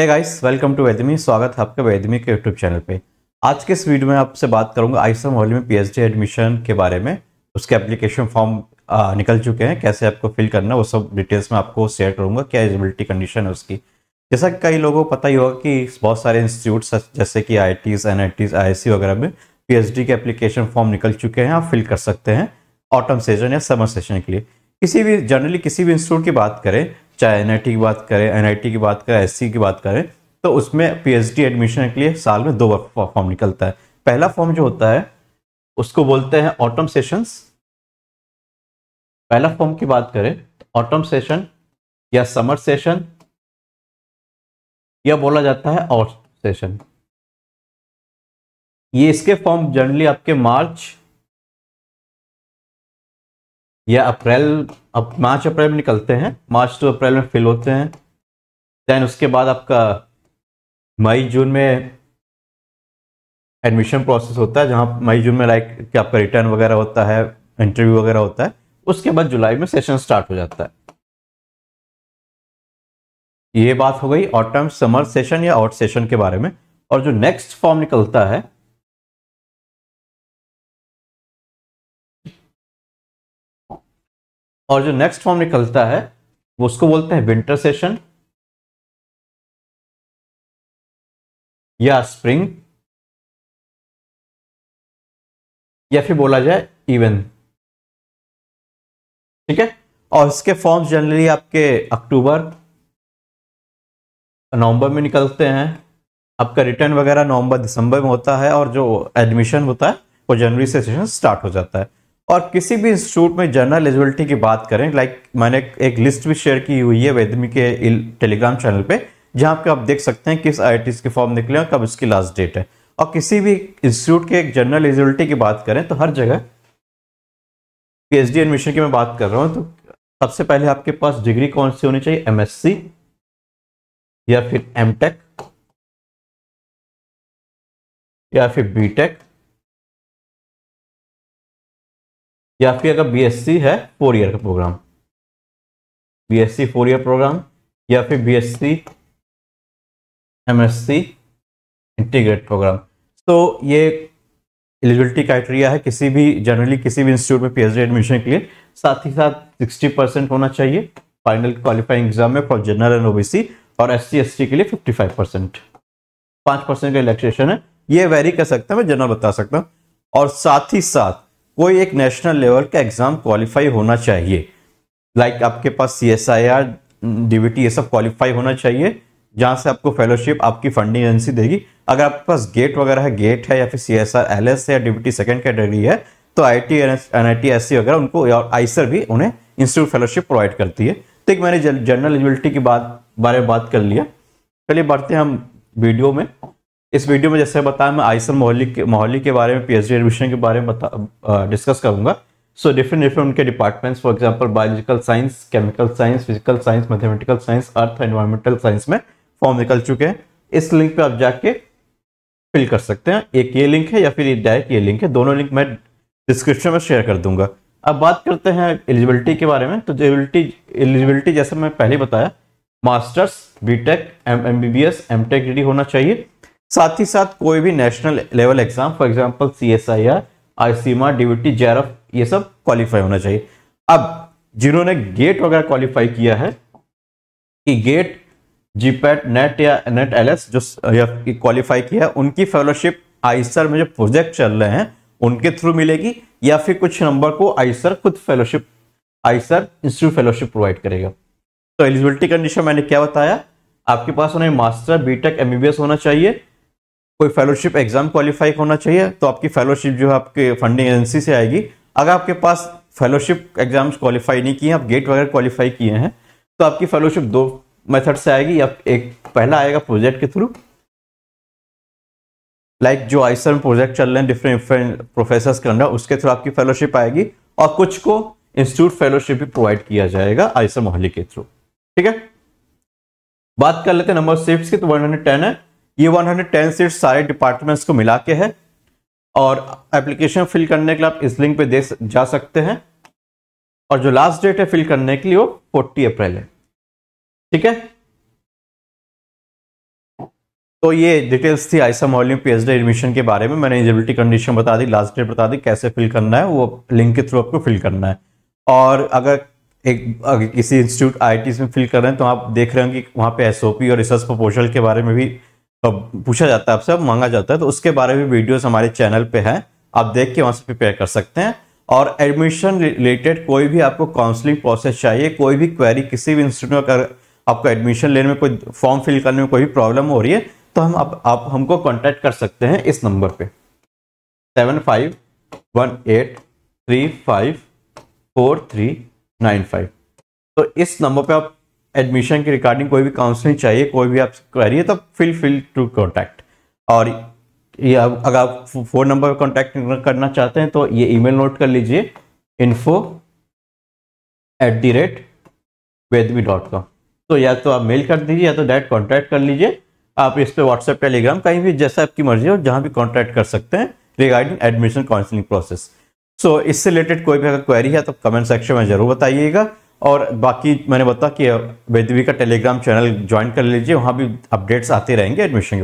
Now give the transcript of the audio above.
है guys welcome to वैदमी स्वागत है आपका वैदमी के यूट्यूब चैनल पे आज के इस वीडियो में आपसे बात करूंगा आइसम मोहल्ले में पीएचडी एडमिशन के बारे में उसके एप्लीकेशन फॉर्म निकल चुके हैं कैसे आपको फिल करना वो सब डिटेल्स में आपको शेयर करूंगा क्या एलिजिबिलिटी कंडीशन है उसकी जैसा कई लोगों को पता ही होगा कि बहुत सारे इंस्टीट्यूट जैसे कि आई टीज एन आई आई सी वगैरह में पी के एप्लीकेशन फॉर्म निकल चुके हैं आप फिल कर सकते हैं ऑटम सेशन या समर सेशन के लिए किसी भी जनरली किसी भी इंस्टीट्यूट की बात करें चाहे एन की बात करें एन की बात करें एस की बात करें तो उसमें पी एडमिशन के लिए साल में दो बार फॉर्म निकलता है पहला फॉर्म जो होता है उसको बोलते हैं ऑटम सेशंस पहला फॉर्म की बात करें ऑटम सेशन या समर सेशन या बोला जाता है ऑट सेशन ये इसके फॉर्म जनरली आपके मार्च या अप्रैल अब मार्च अप्रैल में निकलते हैं मार्च टू तो अप्रैल में फिल होते हैं देन उसके बाद आपका मई जून में एडमिशन प्रोसेस होता है जहाँ मई जून में लाइक कि आपका रिटर्न वगैरह होता है इंटरव्यू वगैरह होता है उसके बाद जुलाई में सेशन स्टार्ट हो जाता है ये बात हो गई ऑटम समर सेशन या आउट सेशन के बारे में और जो नेक्स्ट फॉर्म निकलता है और जो नेक्स्ट फॉर्म निकलता है वो उसको बोलते हैं विंटर सेशन या स्प्रिंग या फिर बोला जाए इवन ठीक है और इसके फॉर्म्स जनरली आपके अक्टूबर नवंबर में निकलते हैं आपका रिटर्न वगैरह नवंबर दिसंबर में होता है और जो एडमिशन होता है वो जनवरी से सेशन स्टार्ट हो जाता है और किसी भी इंस्टीट्यूट में जनरल एलिजिबिलिटी की बात करें लाइक मैंने एक लिस्ट भी शेयर की हुई है वेदमी के टेलीग्राम चैनल पे जहां पे आप देख सकते हैं किस आई के फॉर्म निकले और कब इसकी लास्ट डेट है और किसी भी इंस्टीट्यूट के एक जनरल एलिजिबिलिटी की बात करें तो हर जगह डी एडमिशन की मैं बात कर रहा हूँ तो सबसे पहले आपके पास डिग्री कौन सी होनी चाहिए एमएससी या फिर टेक या फिर टेक या फिर अगर बीएससी है फोर ईयर का programme BSc four year programme या फिर बीएससी एमएससी इंटीग्रेट प्रोग्राम तो ये एलिजिबिलिटी क्राइटेरिया है किसी भी जनरली किसी भी इंस्टीट्यूट में पीएचडी एडमिशन के लिए साथ ही साथ 60 परसेंट होना चाहिए फाइनल क्वालिफाइंग एग्जाम में फॉर जनरल एंड ओबीसी और एस सी के लिए 55 परसेंट पाँच परसेंट का इलेक्ट्रेशन है ये वेरी कर सकता है मैं जनरल बता सकता हूँ और साथ ही साथ वो एक नेशनल लेवल का एग्ज़ाम क्वालिफाई होना चाहिए लाइक like आपके पास C S I R DBT ये सब क्वालिफाई होना चाहिए जहां से आपको फेलोशिप आपकी फंडिंग एजेंसी देगी अगर आपके पास गेट वगैरह है गेट है या फिर C S R L S है या डीबीटी सेकेंड कैटेगरी है तो I T N I T S C वगैरह उनको और सर e भी उन्हें इंस्टीट्यूट फेलोशिप प्रोवाइड करती है तो एक मैंने जनरल एलिजिबिलिटी की बात बारे में बात कर लिया चलिए बढ़ते हैं हम वीडियो में इस वीडियो में जैसे बताया मैं आइसन मोहली के मोहली के बारे में पीएचडी एडमिशन के बारे में बता डिस्कस करूंगा सो डिफरेंट डिफरेंट उनके departments for example biological science chemical science physical science mathematical science earth environmental science में फॉर्म निकल चुके हैं इस लिंक पे आप जाके फिल कर सकते हैं एक ये लिंक है या फिर डायरेक्ट ये लिंक है दोनों लिंक मैं डिस्क्रिप्शन में शेयर कर दूंगा अब बात करते हैं एलिजिबिलिटी के बारे में तो एलिजिबिलिटी एलिजिबिलिटी जैसे मैं पहले बताया masters BTech M MBBS MTech degree होना चाहिए साथ ही साथ कोई भी national level exam for example C S I R ICMR DBT F ये सब क्वालिफाई होना चाहिए अब जिन्होंने गेट वगैरह क्वालिफाई किया है कि गेट जीपैट नेट या नेट एलएस जो क्वालिफाई किया है उनकी फेलोशिप आईसर में जो प्रोजेक्ट चल रहे हैं उनके थ्रू मिलेगी या फिर कुछ नंबर को आईसर खुद fellowship IISER institute fellowship provide करेगा तो एलिजिबिलिटी कंडीशन मैंने क्या बताया आपके पास उन्हें मास्टर बीटेक एमबीबीएस होना चाहिए कोई फेलोशिप एग्जाम क्वालिफाई होना चाहिए तो आपकी फेलोशिप जो है आपके फंडिंग एजेंसी से आएगी अगर आपके पास फेलोशिप एग्जाम्स क्वालिफाई नहीं किए आप गेट वगैरह क्वालिफाई किए हैं तो आपकी फेलोशिप दो मेथड से आएगी या एक पहला आएगा प्रोजेक्ट के थ्रू लाइक like जो आईसर प्रोजेक्ट चल रहे हैं डिफरेंट डिफरेंट प्रोफेसर के अंडर उसके थ्रू आपकी फेलोशिप आएगी और कुछ को इंस्टीट्यूट फेलोशिप भी प्रोवाइड किया जाएगा आईसर मोहली के थ्रू ठीक है बात कर लेते हैं नंबर सिक्स की तो वन हंड्रेड टेन है ये 110 सीट सारे डिपार्टमेंट्स को मिला के है और एप्लीकेशन फिल करने के लिए आप इस लिंक पे दे जा सकते हैं और जो लास्ट डेट है फिल करने के लिए वो फोर्टी अप्रैल है ठीक है तो ये डिटेल्स थी आइसा मॉलिम पीएचडी एडमिशन के बारे में मैंने एलिजिबिलिटी कंडीशन बता दी लास्ट डेट बता दी कैसे फिल करना है वो लिंक के थ्रू आपको फिल करना है और अगर एक अगर किसी इंस्टीट्यूट आई में फिल कर रहे हैं तो आप देख रहे हैं कि वहाँ पे एसओपी और रिसर्च प्रपोजल के बारे में भी तो पूछा जाता है आपसे अब मांगा जाता है तो उसके बारे में वीडियोस हमारे चैनल पे हैं आप देख के वहाँ से प्रिपेयर कर सकते हैं और एडमिशन रिलेटेड कोई भी आपको काउंसलिंग प्रोसेस चाहिए कोई भी क्वेरी किसी भी इंस्टीट्यूट में अगर आपको एडमिशन लेने में कोई फॉर्म फिल करने में कोई भी प्रॉब्लम हो रही है तो हम आप, आप हमको कॉन्टैक्ट कर सकते हैं इस नंबर पर seven five one eight three five four three nine five तो इस नंबर पर आप एडमिशन के रिगार्डिंग कोई भी काउंसलिंग चाहिए कोई भी आप क्वेरी तो फिल फिल टू कॉन्टैक्ट और ये अगर आप फ़ोन नंबर पर कॉन्टैक्ट करना चाहते हैं तो ये ईमेल नोट कर लीजिए इन्फो एट दी रेट वेदमी डॉट कॉम तो या तो आप मेल कर दीजिए या तो डायरेक्ट कॉन्टैक्ट कर लीजिए आप इस पर व्हाट्सएप टेलीग्राम कहीं भी जैसा आपकी मर्जी हो जहाँ भी कॉन्टैक्ट कर सकते हैं regarding admission counselling process so इससे रिलेटेड कोई भी अगर क्वेरी है तो कमेंट सेक्शन में ज़रूर बताइएगा और बाकी मैंने बताया कि वैदवी का टेलीग्राम चैनल ज्वाइन कर लीजिए वहाँ भी अपडेट्स आते रहेंगे एडमिशन के